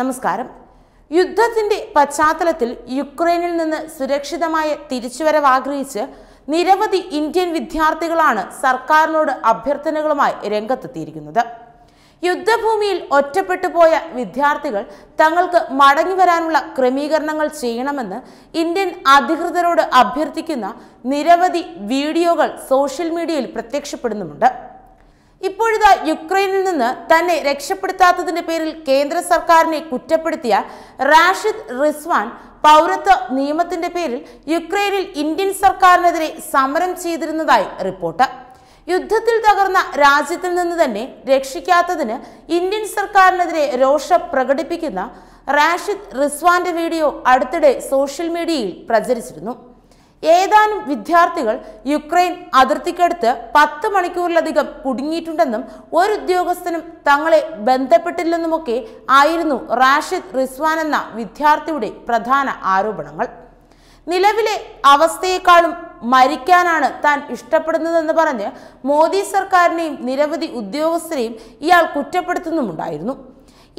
നമസ്കാരം യുദ്ധത്തിന്റെ പശ്ചാത്തലത്തിൽ യുക്രൈനിൽ നിന്ന് സുരക്ഷിതമായ തിരിച്ചുവരവ് ആഗ്രഹിച്ച് നിരവധി ഇന്ത്യൻ വിദ്യാർത്ഥികളാണ് സർക്കാരിനോട് അഭ്യർത്ഥനകളുമായി രംഗത്തെത്തിയിരിക്കുന്നത് യുദ്ധഭൂമിയിൽ ഒറ്റപ്പെട്ടു പോയ വിദ്യാർത്ഥികൾ തങ്ങൾക്ക് മടങ്ങി വരാനുള്ള ക്രമീകരണങ്ങൾ ചെയ്യണമെന്ന് ഇന്ത്യൻ അധികൃതരോട് അഭ്യർത്ഥിക്കുന്ന നിരവധി വീഡിയോകൾ സോഷ്യൽ മീഡിയയിൽ പ്രത്യക്ഷപ്പെടുന്നുമുണ്ട് ഇപ്പോഴത് യുക്രൈനിൽ നിന്ന് തന്നെ രക്ഷപ്പെടുത്താത്തതിന്റെ പേരിൽ കേന്ദ്ര സർക്കാരിനെ കുറ്റപ്പെടുത്തിയ റാഷിദ് റിസ്വാൻ പൗരത്വ നിയമത്തിന്റെ പേരിൽ യുക്രൈനിൽ ഇന്ത്യൻ സർക്കാരിനെതിരെ സമരം ചെയ്തിരുന്നതായി റിപ്പോർട്ട് യുദ്ധത്തിൽ തകർന്ന രാജ്യത്തിൽ നിന്ന് തന്നെ രക്ഷിക്കാത്തതിന് ഇന്ത്യൻ സർക്കാരിനെതിരെ രോഷം പ്രകടിപ്പിക്കുന്ന റാഷിദ് റിസ്വാന്റെ വീഡിയോ അടുത്തിടെ സോഷ്യൽ മീഡിയയിൽ പ്രചരിച്ചിരുന്നു ഏതാനും വിദ്യാർത്ഥികൾ യുക്രൈൻ അതിർത്തിക്കടുത്ത് പത്ത് മണിക്കൂറിലധികം കുടുങ്ങിയിട്ടുണ്ടെന്നും ഒരു ഉദ്യോഗസ്ഥനും തങ്ങളെ ബന്ധപ്പെട്ടില്ലെന്നുമൊക്കെ ആയിരുന്നു റാഷിദ് റിസ്വാൻ എന്ന വിദ്യാർത്ഥിയുടെ പ്രധാന ആരോപണങ്ങൾ നിലവിലെ അവസ്ഥയെക്കാളും മരിക്കാനാണ് താൻ ഇഷ്ടപ്പെടുന്നതെന്ന് പറഞ്ഞ് മോദി സർക്കാരിനെയും നിരവധി ഉദ്യോഗസ്ഥരെയും ഇയാൾ കുറ്റപ്പെടുത്തുന്നുമുണ്ടായിരുന്നു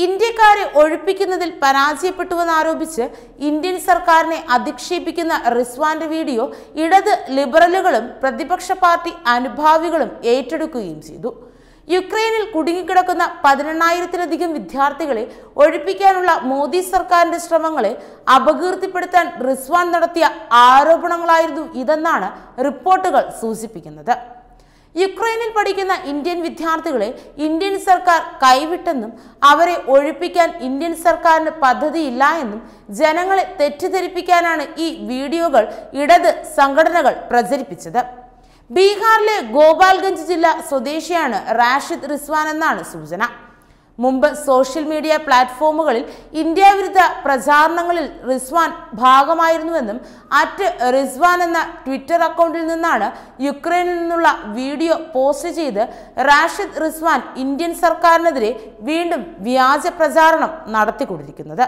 ഇന്ത്യക്കാരെ ഒഴിപ്പിക്കുന്നതിൽ പരാജയപ്പെട്ടുവെന്നാരോപിച്ച് ഇന്ത്യൻ സർക്കാരിനെ അധിക്ഷേപിക്കുന്ന റിസ്വാന്റെ വീഡിയോ ഇടത് ലിബറലുകളും പ്രതിപക്ഷ പാർട്ടി അനുഭാവികളും ഏറ്റെടുക്കുകയും ചെയ്തു യുക്രൈനിൽ കുടുങ്ങിക്കിടക്കുന്ന പതിനെണ്ണായിരത്തിലധികം വിദ്യാർത്ഥികളെ ഒഴിപ്പിക്കാനുള്ള മോദി സർക്കാരിന്റെ ശ്രമങ്ങളെ അപകീർത്തിപ്പെടുത്താൻ റിസ്വാൻ നടത്തിയ ആരോപണങ്ങളായിരുന്നു ഇതെന്നാണ് റിപ്പോർട്ടുകൾ സൂചിപ്പിക്കുന്നത് യുക്രൈനിൽ പഠിക്കുന്ന ഇന്ത്യൻ വിദ്യാർത്ഥികളെ ഇന്ത്യൻ സർക്കാർ കൈവിട്ടെന്നും അവരെ ഒഴിപ്പിക്കാൻ ഇന്ത്യൻ സർക്കാരിന് പദ്ധതിയില്ല എന്നും ജനങ്ങളെ തെറ്റിദ്ധരിപ്പിക്കാനാണ് ഈ വീഡിയോകൾ ഇടത് സംഘടനകൾ പ്രചരിപ്പിച്ചത് ബീഹാറിലെ ഗോപാൽഗഞ്ച് ജില്ല സ്വദേശിയാണ് റാഷിദ് റിസ്വാൻ എന്നാണ് സൂചന മുമ്പ് സോഷ്യൽ മീഡിയ പ്ലാറ്റ്ഫോമുകളിൽ ഇന്ത്യ വിരുദ്ധ പ്രചാരണങ്ങളിൽ റിസ്വാൻ ഭാഗമായിരുന്നുവെന്നും അറ്റ് റിസ്വാൻ എന്ന ട്വിറ്റർ അക്കൗണ്ടിൽ നിന്നാണ് യുക്രൈനിൽ നിന്നുള്ള വീഡിയോ പോസ്റ്റ് ചെയ്ത് റാഷിദ് റിസ്വാൻ ഇന്ത്യൻ സർക്കാരിനെതിരെ വീണ്ടും വ്യാജ പ്രചാരണം നടത്തിക്കൊണ്ടിരിക്കുന്നത്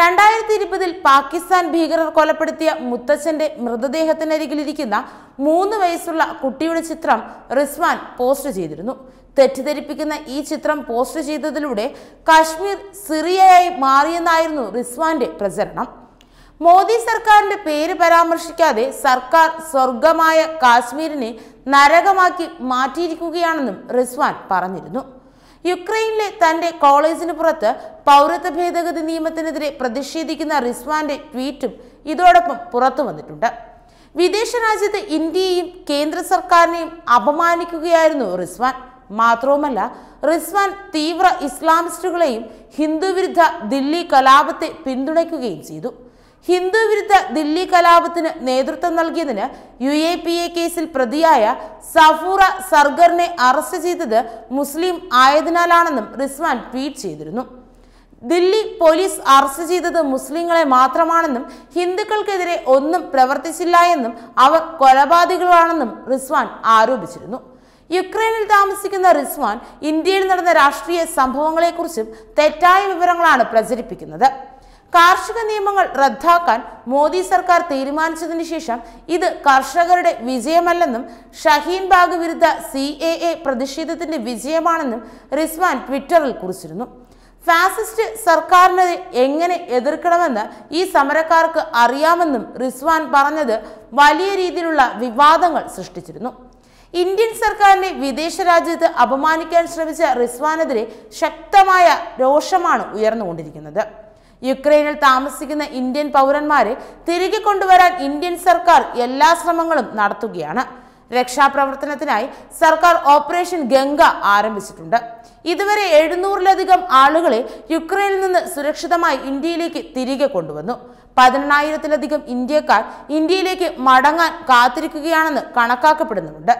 രണ്ടായിരത്തി ഇരുപതിൽ പാകിസ്ഥാൻ ഭീകരർ കൊലപ്പെടുത്തിയ മുത്തച്ഛന്റെ മൃതദേഹത്തിനരികിലിരിക്കുന്ന മൂന്ന് വയസ്സുള്ള കുട്ടിയുടെ ചിത്രം റിസ്വാൻ പോസ്റ്റ് ചെയ്തിരുന്നു തെറ്റിദ്ധരിപ്പിക്കുന്ന ഈ ചിത്രം പോസ്റ്റ് ചെയ്തതിലൂടെ കാശ്മീർ സിറിയയായി മാറിയെന്നായിരുന്നു റിസ്വാന്റെ പ്രചരണം മോദി സർക്കാരിന്റെ പേര് പരാമർശിക്കാതെ സർക്കാർ സ്വർഗമായ കാശ്മീരിനെ നരകമാക്കി മാറ്റിയിരിക്കുകയാണെന്നും റിസ്വാൻ പറഞ്ഞിരുന്നു യുക്രൈനിലെ തന്റെ കോളേജിന് പുറത്ത് പൗരത്വ ഭേദഗതി നിയമത്തിനെതിരെ പ്രതിഷേധിക്കുന്ന റിസ്വാന്റെ ട്വീറ്റും ഇതോടൊപ്പം പുറത്തു വന്നിട്ടുണ്ട് വിദേശ രാജ്യത്ത് ഇന്ത്യയെയും കേന്ദ്ര സർക്കാരിനെയും അപമാനിക്കുകയായിരുന്നു റിസ്വാൻ മാത്രവുമല്ല റിസ്വാൻ തീവ്ര ഇസ്ലാമിസ്റ്റുകളെയും ഹിന്ദുവിരുദ്ധ ദില്ലി കലാപത്തെ പിന്തുണയ്ക്കുകയും ചെയ്തു ഹിന്ദുവിരുദ്ധ ദില്ലി കലാപത്തിന് നേതൃത്വം നൽകിയതിന് യു എ പി എ കേസിൽ പ്രതിയായ സഫൂറ സർഗറിനെ അറസ്റ്റ് ചെയ്തത് മുസ്ലിം ആയതിനാലാണെന്നും റിസ്വാൻ ട്വീറ്റ് ചെയ്തിരുന്നു ദില്ലി പോലീസ് അറസ്റ്റ് ചെയ്തത് മുസ്ലിങ്ങളെ മാത്രമാണെന്നും ഹിന്ദുക്കൾക്കെതിരെ ഒന്നും പ്രവർത്തിച്ചില്ല എന്നും അവർ കൊലപാതകളാണെന്നും റിസ്വാൻ ആരോപിച്ചിരുന്നു യുക്രൈനിൽ താമസിക്കുന്ന റിസ്വാൻ ഇന്ത്യയിൽ നടന്ന രാഷ്ട്രീയ സംഭവങ്ങളെക്കുറിച്ചും തെറ്റായ വിവരങ്ങളാണ് പ്രചരിപ്പിക്കുന്നത് കാർഷിക നിയമങ്ങൾ റദ്ദാക്കാൻ മോദി സർക്കാർ തീരുമാനിച്ചതിന് ശേഷം ഇത് കർഷകരുടെ വിജയമല്ലെന്നും ഷഹീൻ ബാഗ് വിരുദ്ധ സി എ എ പ്രതിഷേധത്തിന്റെ വിജയമാണെന്നും റിസ്വാൻ ട്വിറ്ററിൽ കുറിച്ചിരുന്നു ഫാസിസ്റ്റ് സർക്കാരിനെ എങ്ങനെ എതിർക്കണമെന്ന് ഈ സമരക്കാർക്ക് അറിയാമെന്നും റിസ്വാൻ പറഞ്ഞത് വലിയ രീതിയിലുള്ള വിവാദങ്ങൾ സൃഷ്ടിച്ചിരുന്നു ഇന്ത്യൻ സർക്കാരിനെ വിദേശ രാജ്യത്ത് അപമാനിക്കാൻ ശ്രമിച്ച റിസ്വാനെതിരെ ശക്തമായ രോഷമാണ് ഉയർന്നുകൊണ്ടിരിക്കുന്നത് യുക്രൈനിൽ താമസിക്കുന്ന ഇന്ത്യൻ പൗരന്മാരെ തിരികെ കൊണ്ടുവരാൻ ഇന്ത്യൻ സർക്കാർ എല്ലാ ശ്രമങ്ങളും നടത്തുകയാണ് രക്ഷാപ്രവർത്തനത്തിനായി സർക്കാർ ഓപ്പറേഷൻ ഗംഗ ആരംഭിച്ചിട്ടുണ്ട് ഇതുവരെ എഴുന്നൂറിലധികം ആളുകളെ യുക്രൈനിൽ നിന്ന് സുരക്ഷിതമായി ഇന്ത്യയിലേക്ക് തിരികെ കൊണ്ടുവന്നു പതിനെണ്ണായിരത്തിലധികം ഇന്ത്യക്കാർ ഇന്ത്യയിലേക്ക് മടങ്ങാൻ കാത്തിരിക്കുകയാണെന്ന് കണക്കാക്കപ്പെടുന്നുണ്ട്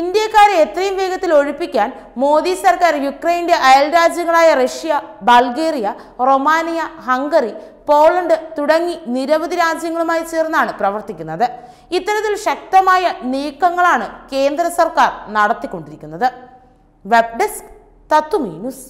ഇന്ത്യക്കാരെ എത്രയും വേഗത്തിൽ ഒഴിപ്പിക്കാൻ മോദി സർക്കാർ യുക്രൈൻ്റെ അയൽരാജ്യങ്ങളായ Russia Bulgaria Romania Hungary Poland തുടങ്ങി നിരവധി രാജ്യങ്ങളുമായി ചേർന്നാണ് പ്രവർത്തിക്കുന്നത് ഇത്തരത്തിൽ ശക്തമായ നീക്കങ്ങളാണ് കേന്ദ്ര സർക്കാർ നടത്തിക്കൊണ്ടിരിക്കുന്നത് വെബ് ഡെസ്ക് തത്തുമീനുസ്